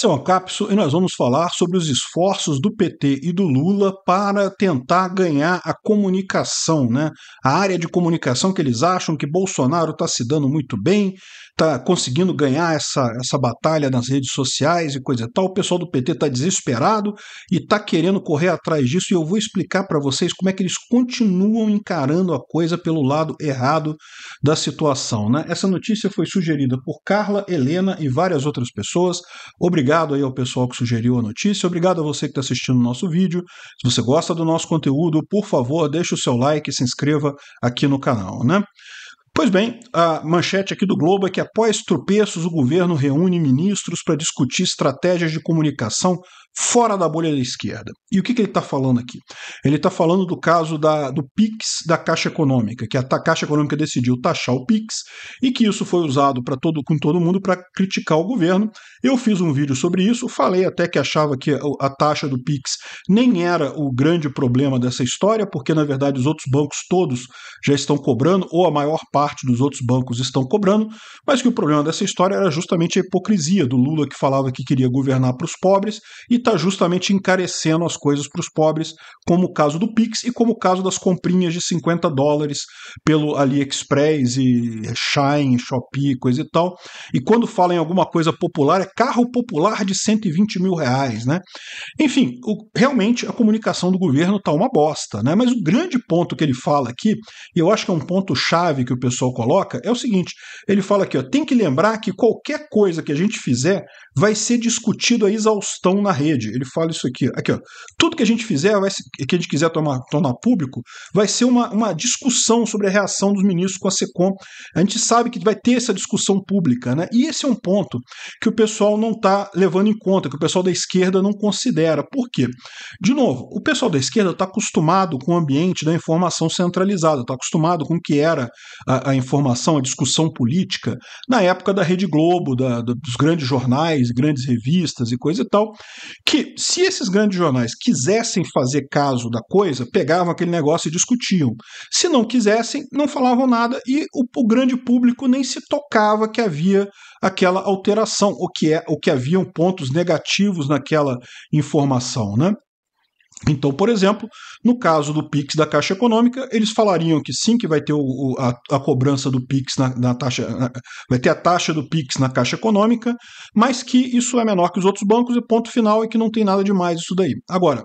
Seu Acapso, é e nós vamos falar sobre os esforços do PT e do Lula para tentar ganhar a comunicação, né? A área de comunicação que eles acham que Bolsonaro está se dando muito bem, está conseguindo ganhar essa, essa batalha nas redes sociais e coisa e tal. O pessoal do PT está desesperado e está querendo correr atrás disso, e eu vou explicar para vocês como é que eles continuam encarando a coisa pelo lado errado da situação, né? Essa notícia foi sugerida por Carla, Helena e várias outras pessoas. Obrigado Obrigado aí ao pessoal que sugeriu a notícia, obrigado a você que está assistindo o nosso vídeo. Se você gosta do nosso conteúdo, por favor, deixe o seu like e se inscreva aqui no canal, né? Pois bem, a manchete aqui do Globo é que após tropeços, o governo reúne ministros para discutir estratégias de comunicação fora da bolha da esquerda. E o que, que ele está falando aqui? Ele está falando do caso da, do PIX da Caixa Econômica, que a Caixa Econômica decidiu taxar o PIX e que isso foi usado para todo com todo mundo para criticar o governo. Eu fiz um vídeo sobre isso, falei até que achava que a, a taxa do PIX nem era o grande problema dessa história, porque na verdade os outros bancos todos já estão cobrando, ou a maior parte dos outros bancos estão cobrando, mas que o problema dessa história era justamente a hipocrisia do Lula que falava que queria governar para os pobres e está justamente encarecendo as coisas para os pobres, como o caso do Pix e como o caso das comprinhas de 50 dólares pelo AliExpress e Shine, Shopee, coisa e tal. E quando fala em alguma coisa popular, é carro popular de 120 mil reais, né? Enfim, o, realmente a comunicação do governo está uma bosta, né? Mas o grande ponto que ele fala aqui, e eu acho que é um ponto chave que o pessoal coloca, é o seguinte: ele fala aqui, ó, tem que lembrar que qualquer coisa que a gente fizer vai ser discutido a exaustão na rede Rede, ele fala isso aqui. Aqui, ó. Tudo que a gente fizer, vai, que a gente quiser tomar, tornar público, vai ser uma, uma discussão sobre a reação dos ministros com a SECOM. A gente sabe que vai ter essa discussão pública, né? E esse é um ponto que o pessoal não está levando em conta, que o pessoal da esquerda não considera. Por quê? De novo, o pessoal da esquerda está acostumado com o ambiente da informação centralizada, está acostumado com o que era a, a, informação, a discussão política na época da Rede Globo, da, da, dos grandes jornais, grandes revistas e coisa e tal que se esses grandes jornais quisessem fazer caso da coisa, pegavam aquele negócio e discutiam. Se não quisessem, não falavam nada e o, o, grande público nem se tocava que havia aquela alteração, ou que é, o que haviam pontos negativos naquela informação, né? Então, por exemplo, no caso do PIX da Caixa Econômica, eles falariam que sim, que vai ter o, a, a, cobrança do PIX na, na taxa, na, vai ter a taxa do PIX na Caixa Econômica, mas que isso é menor que os outros bancos e ponto final é que não tem nada de mais isso daí. Agora,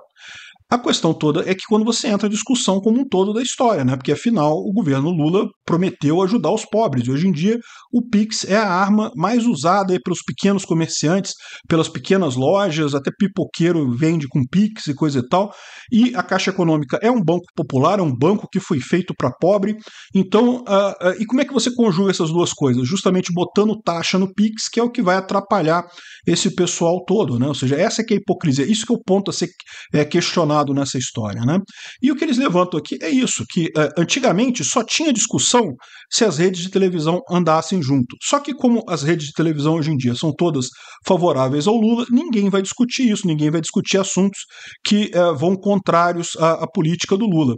a questão toda é que quando você entra na discussão como um todo da história, né? Porque afinal o governo Lula prometeu ajudar os pobres. E hoje em dia o Pix é a arma mais usada pelos pequenos comerciantes, pelas pequenas lojas, até pipoqueiro vende com Pix e coisa e tal. E a Caixa Econômica é um banco popular, é um banco que foi feito para pobre. Então, uh, uh, e como é que você conjuga essas duas coisas? Justamente botando taxa no Pix, que é o que vai atrapalhar esse pessoal todo, né? Ou seja, essa é que é a hipocrisia. Isso que é o ponto a ser é, questionado lado nessa história. Né? E o que eles levantam aqui é isso: que uh, antigamente só tinha discussão se as redes de televisão andassem junto. Só que, como as redes de televisão hoje em dia são todas favoráveis ao Lula, ninguém vai discutir isso, ninguém vai discutir assuntos que uh, vão contrários à, à política do Lula.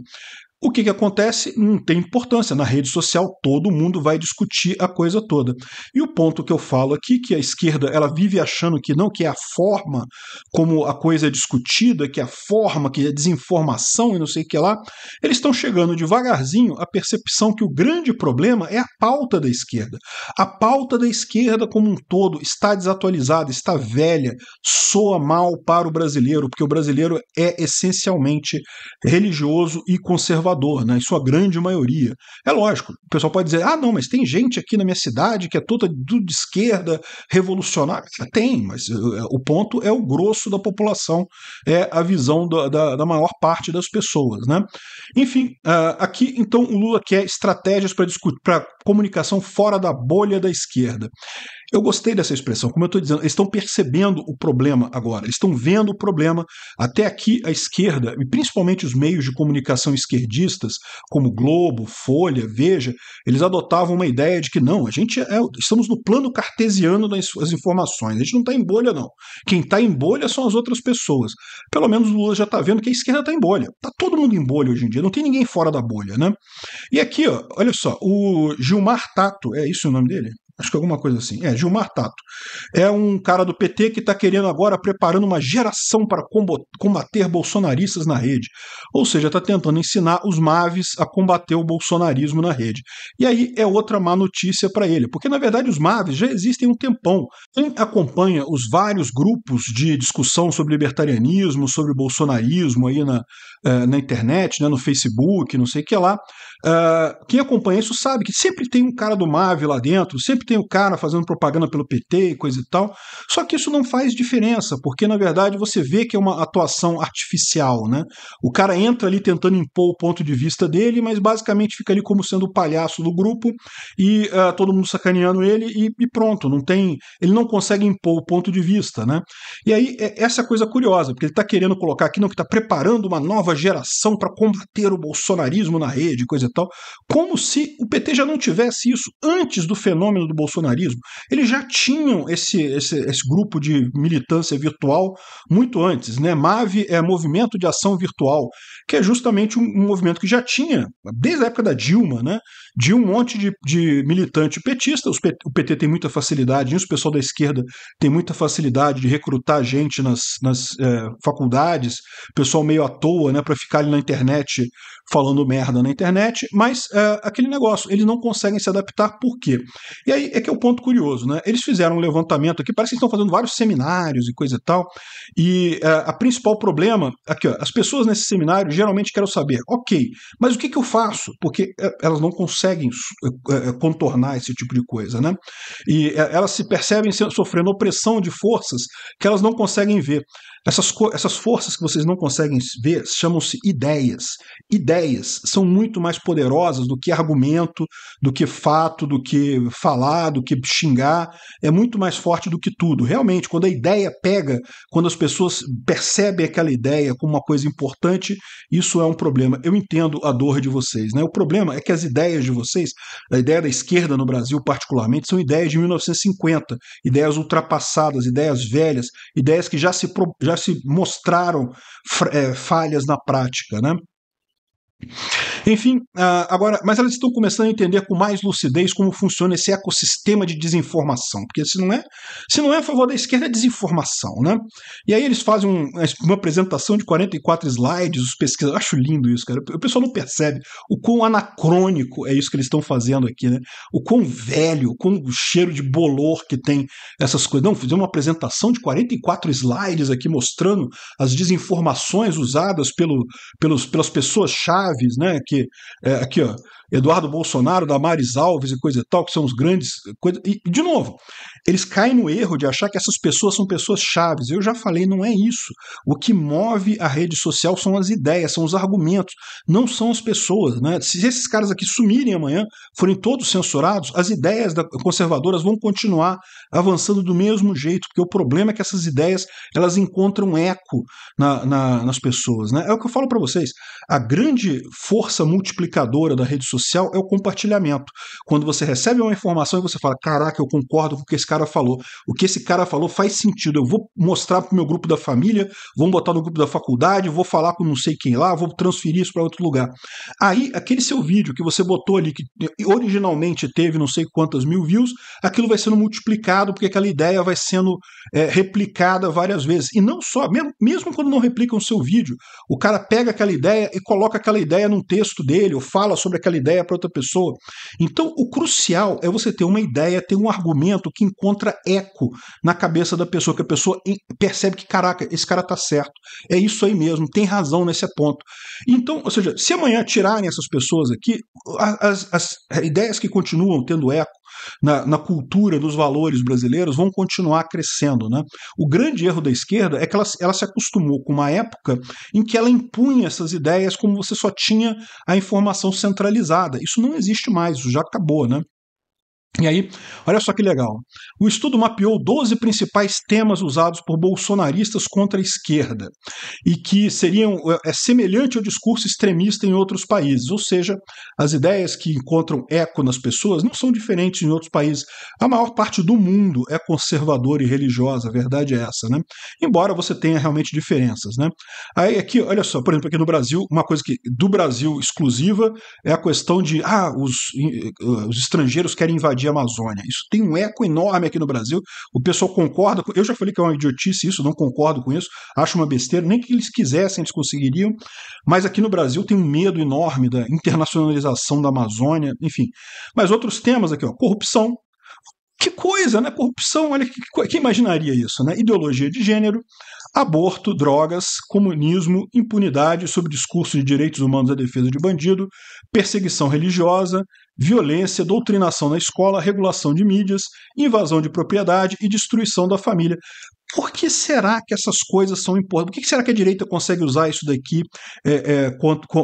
O que, que acontece não tem importância. Na rede social, todo mundo vai discutir a coisa toda. E o ponto que eu falo aqui, que a esquerda ela vive achando que não, que é a forma como a coisa é discutida, que é a forma, que é desinformação e não sei o que lá, eles estão chegando devagarzinho à percepção que o grande problema é a pauta da esquerda. A pauta da esquerda como um todo está desatualizada, está velha, soa mal para o brasileiro, porque o brasileiro é essencialmente religioso e conservador conservador, na né, sua grande maioria. É lógico, o pessoal pode dizer, ah, não, mas tem gente aqui na minha cidade que é toda de esquerda, revolucionária. Ah, tem, mas eh, eh, o ponto é o grosso da população, é a visão da, da, da maior parte das pessoas. Né? Enfim, ah, aqui então o Lula quer estratégias para discutir, para comunicação fora da bolha da esquerda. Eu gostei dessa expressão, como eu estou dizendo, eles estão percebendo o problema agora, eles estão vendo o problema. Até aqui, a esquerda, e principalmente os meios de comunicação esquerdistas, como Globo, Folha, Veja, eles adotavam uma ideia de que não, a gente é, estamos no plano cartesiano das informações, a gente não está em bolha, não. Quem está em bolha são as outras pessoas. Pelo menos o Lula já está vendo que a esquerda está em bolha. Está todo mundo em bolha hoje em dia, não tem ninguém fora da bolha, né? E aqui, ó, olha só, o Gil Gilmar Tato, é isso o nome dele? Acho que é alguma coisa assim. É, Gilmar Tato. É um cara do PT que está querendo agora, preparando uma geração para combater bolsonaristas na rede. Ou seja, está tentando ensinar os MAVs a combater o bolsonarismo na rede. E aí é outra má notícia para ele, porque na verdade os MAVs já existem um tempão. Quem acompanha os vários grupos de discussão sobre libertarianismo, sobre bolsonarismo aí na, eh, na internet, né, no Facebook, não sei o que lá, eh, quem acompanha isso sabe que sempre tem um cara do MAV lá dentro, sempre tem o cara fazendo propaganda pelo PT e coisa e tal. Só que isso não faz diferença, porque na verdade você vê que é uma atuação artificial, né? O cara entra ali tentando impor o ponto de vista dele, mas basicamente fica ali como sendo o palhaço do grupo e uh, todo mundo sacaneando ele e, e, pronto, não tem, ele não consegue impor o ponto de vista, né? E aí é, essa é coisa curiosa, porque ele está querendo colocar aqui não que está preparando uma nova geração para combater o bolsonarismo na rede, coisa e tal, como se o PT já não tivesse isso antes do fenômeno do bolsonarismo, eles já tinham esse, esse, esse grupo de militância virtual muito antes. Né? MAVE é Movimento de Ação Virtual, que é justamente um, um movimento que já tinha, desde a época da Dilma, né? de um monte de, de militante petista. Os, o PT tem muita facilidade, e o pessoal da esquerda tem muita facilidade de recrutar gente nas, nas é, faculdades, pessoal meio à toa, né, para ficar ali na internet falando merda na internet, mas é, aquele negócio, eles não conseguem se adaptar, por quê? E aí é que é o ponto curioso, né? Eles fizeram um levantamento aqui, parece que estão fazendo vários seminários e coisa e tal, e é, a principal problema, aqui ó, as pessoas nesse seminário geralmente querem saber, ok, mas o que, que eu faço? Porque é, elas não conseguem conseguem eh, eh, contornar esse tipo de coisa, né? E eh, elas se percebem sofrendo opressão de forças que elas não conseguem ver. Essas, essas forças que vocês não conseguem ver chamam-se ideias. Ideias são muito mais poderosas do que argumento, do que fato, do que falar, do que xingar. É muito mais forte do que tudo. Realmente, quando a ideia pega, quando as pessoas percebem aquela ideia como uma coisa importante, isso é um problema. Eu entendo a dor de vocês. Né? O problema é que as ideias de vocês, a ideia da esquerda no Brasil, particularmente, são ideias de 1950, ideias ultrapassadas, ideias velhas, ideias que já se, já se mostraram eh, falhas na prática. Né? Enfim, ah, agora, mas elas estão começando a entender com mais lucidez como funciona esse ecossistema de desinformação, porque se não é, se não é a favor da esquerda é desinformação, né? E aí eles fazem um, uma apresentação de 44 slides, os pesquisadores, acho lindo isso, cara. O pessoal não percebe o quão anacrônico é isso que eles estão fazendo aqui, né? O quão velho, o quão cheiro de bolor que tem essas coisas. Não, fizeram uma apresentação de 44 slides aqui mostrando as desinformações usadas pelo, pelos, pelas pessoas chaves chaves, né? Que, é, aqui, ó, Eduardo Bolsonaro, Damares Alves e coisa e tal, que são os grandes. Coisa, e, de novo, eles caem no erro de achar que essas pessoas são pessoas chaves. Eu já falei, não é isso. O que move a rede social são as ideias, são os argumentos, não são as pessoas, né? Se esses caras aqui sumirem amanhã, forem todos censurados, as ideias conservadoras vão continuar avançando do mesmo jeito, porque o problema é que essas ideias elas encontram eco na, na, nas pessoas, né? É o que eu falo para vocês. A grande força multiplicadora da rede social é o compartilhamento. Quando você recebe uma informação e você fala: Caraca, eu concordo com o que esse cara falou. O que esse cara falou faz sentido. Eu vou mostrar para o meu grupo da família, vou botar no grupo da faculdade, vou falar com não sei quem lá, vou transferir isso para outro lugar. Aí, aquele seu vídeo que você botou ali, que originalmente teve não sei quantas mil views, aquilo vai sendo multiplicado, porque aquela ideia vai sendo é, replicada várias vezes. E não só, mesmo, mesmo quando não replicam o seu vídeo, o cara pega aquela ideia e coloca aquela ideia num texto dele, ou fala sobre aquela ideia para outra pessoa. Então, o crucial é você ter uma ideia, ter um argumento que encontra eco na cabeça da pessoa, que a pessoa percebe que, caraca, esse cara tá certo. É isso aí mesmo, tem razão nesse ponto. Então, ou seja, se amanhã tirarem essas pessoas aqui, as, as ideias que continuam tendo eco, na, na cultura, nos valores brasileiros, vão continuar crescendo. Né? O grande erro da esquerda é que ela, ela se acostumou com uma época em que ela impunha essas ideias como você só tinha a informação centralizada. Isso não existe mais, isso já acabou. Né? E aí, olha só que legal. O estudo mapeou 12 principais temas usados por bolsonaristas contra a esquerda e que seriam é, é semelhante ao discurso extremista em outros países, ou seja, as ideias que encontram eco nas pessoas não são diferentes em outros países. A maior parte do mundo é conservadora e religiosa, a verdade é essa, né? Embora você tenha realmente diferenças, né? Aí aqui, olha só, por exemplo, aqui no Brasil, uma coisa que do Brasil exclusiva é a questão de ah, os, eh, os estrangeiros querem invadir invadir a Amazônia. Isso tem um eco enorme aqui no Brasil. O pessoal concorda. Eu já falei que é uma idiotice isso, não concordo com isso. Acho uma besteira. Nem que eles quisessem, eles conseguiriam. Mas aqui no Brasil tem um medo enorme da internacionalização da Amazônia, enfim. Mas outros temas aqui, ó, corrupção. Que coisa, né? Corrupção, olha, que, que, quem imaginaria isso, né? Ideologia de gênero, aborto, drogas, comunismo, impunidade sobre discurso de direitos humanos à defesa de bandido, perseguição religiosa, violência, doutrinação na escola, regulação de mídias, invasão de propriedade e destruição da família. Por que será que essas coisas são importantes? Por que será que a direita consegue usar isso daqui é, é,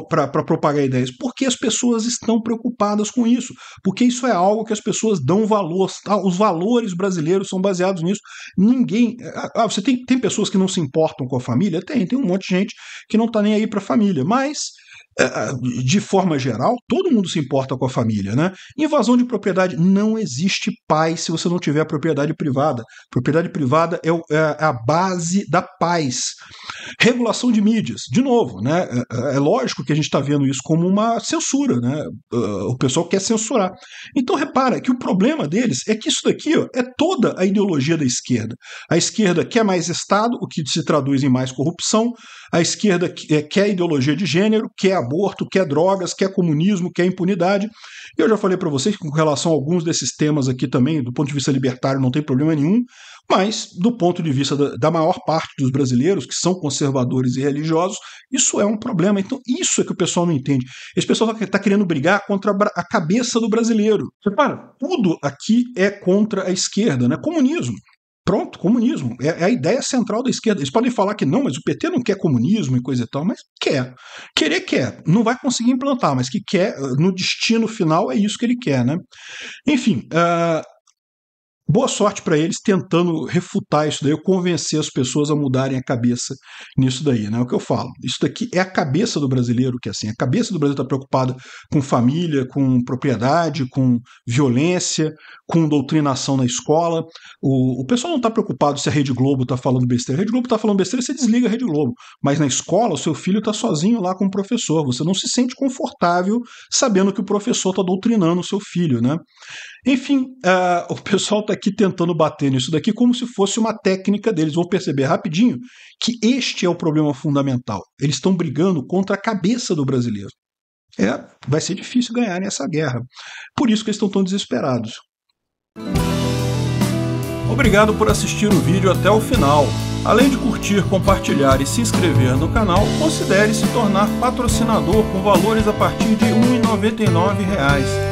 para propagar ideias? Porque as pessoas estão preocupadas com isso. Porque isso é algo que as pessoas dão valor. Tá? Os valores brasileiros são baseados nisso. Ninguém. Ah, ah você tem, tem pessoas que não se importam com a família? Tem, tem um monte de gente que não está nem aí para a família. Mas é, é, de forma geral, todo mundo se importa com a família, né? Invasão de propriedade não existe paz se você não tiver propriedade privada. Propriedade privada é, é, a base da paz. Regulação de mídias, de novo, né? É, lógico que a gente está vendo isso como uma censura, né? o pessoal quer censurar. Então repara que o problema deles é que isso daqui ó, é toda a ideologia da esquerda. A esquerda quer mais Estado, o que se traduz em mais corrupção. A esquerda é, quer ideologia de gênero, quer aborto, quer drogas, quer comunismo, quer impunidade. Eu já falei para vocês que, com relação a alguns desses temas aqui também, do ponto de vista libertário, não tem problema nenhum, mas, do ponto de vista da, da maior parte dos brasileiros, que são conservadores e religiosos, isso é um problema. Então, isso é que o pessoal não entende. Esse pessoal está tá querendo brigar contra a cabeça do brasileiro. Repara, tudo aqui é contra a esquerda, né? Comunismo. Pronto, comunismo. É, é, a ideia central da esquerda. Eles podem falar que não, mas o PT não quer comunismo e coisa e tal, mas quer. Querer quer. Não vai conseguir implantar, mas que quer, no destino final, é isso que ele quer, né? Enfim, ah, Boa sorte para eles tentando refutar isso daí, convencer as pessoas a mudarem a cabeça nisso daí, né? É o que eu falo. Isso daqui é a cabeça do brasileiro que é assim. A cabeça do brasileiro está preocupada com família, com propriedade, com violência, com doutrinação na escola. O, o pessoal não está preocupado se a Rede Globo está falando besteira. A Rede Globo está falando besteira, você desliga a Rede Globo. Mas na escola, o seu filho está sozinho lá com o professor. Você não se sente confortável sabendo que o professor está doutrinando o seu filho, né? Enfim, uh, o pessoal está aqui tentando bater nisso daqui como se fosse uma técnica deles. Vão perceber rapidinho que este é o problema fundamental. Eles estão brigando contra a cabeça do brasileiro. É, vai ser difícil ganhar nessa guerra. Por isso que eles estão tão desesperados. Obrigado por assistir o vídeo até o final. Além de curtir, compartilhar e se inscrever no canal, considere se tornar patrocinador com valores a partir de R$ 1,99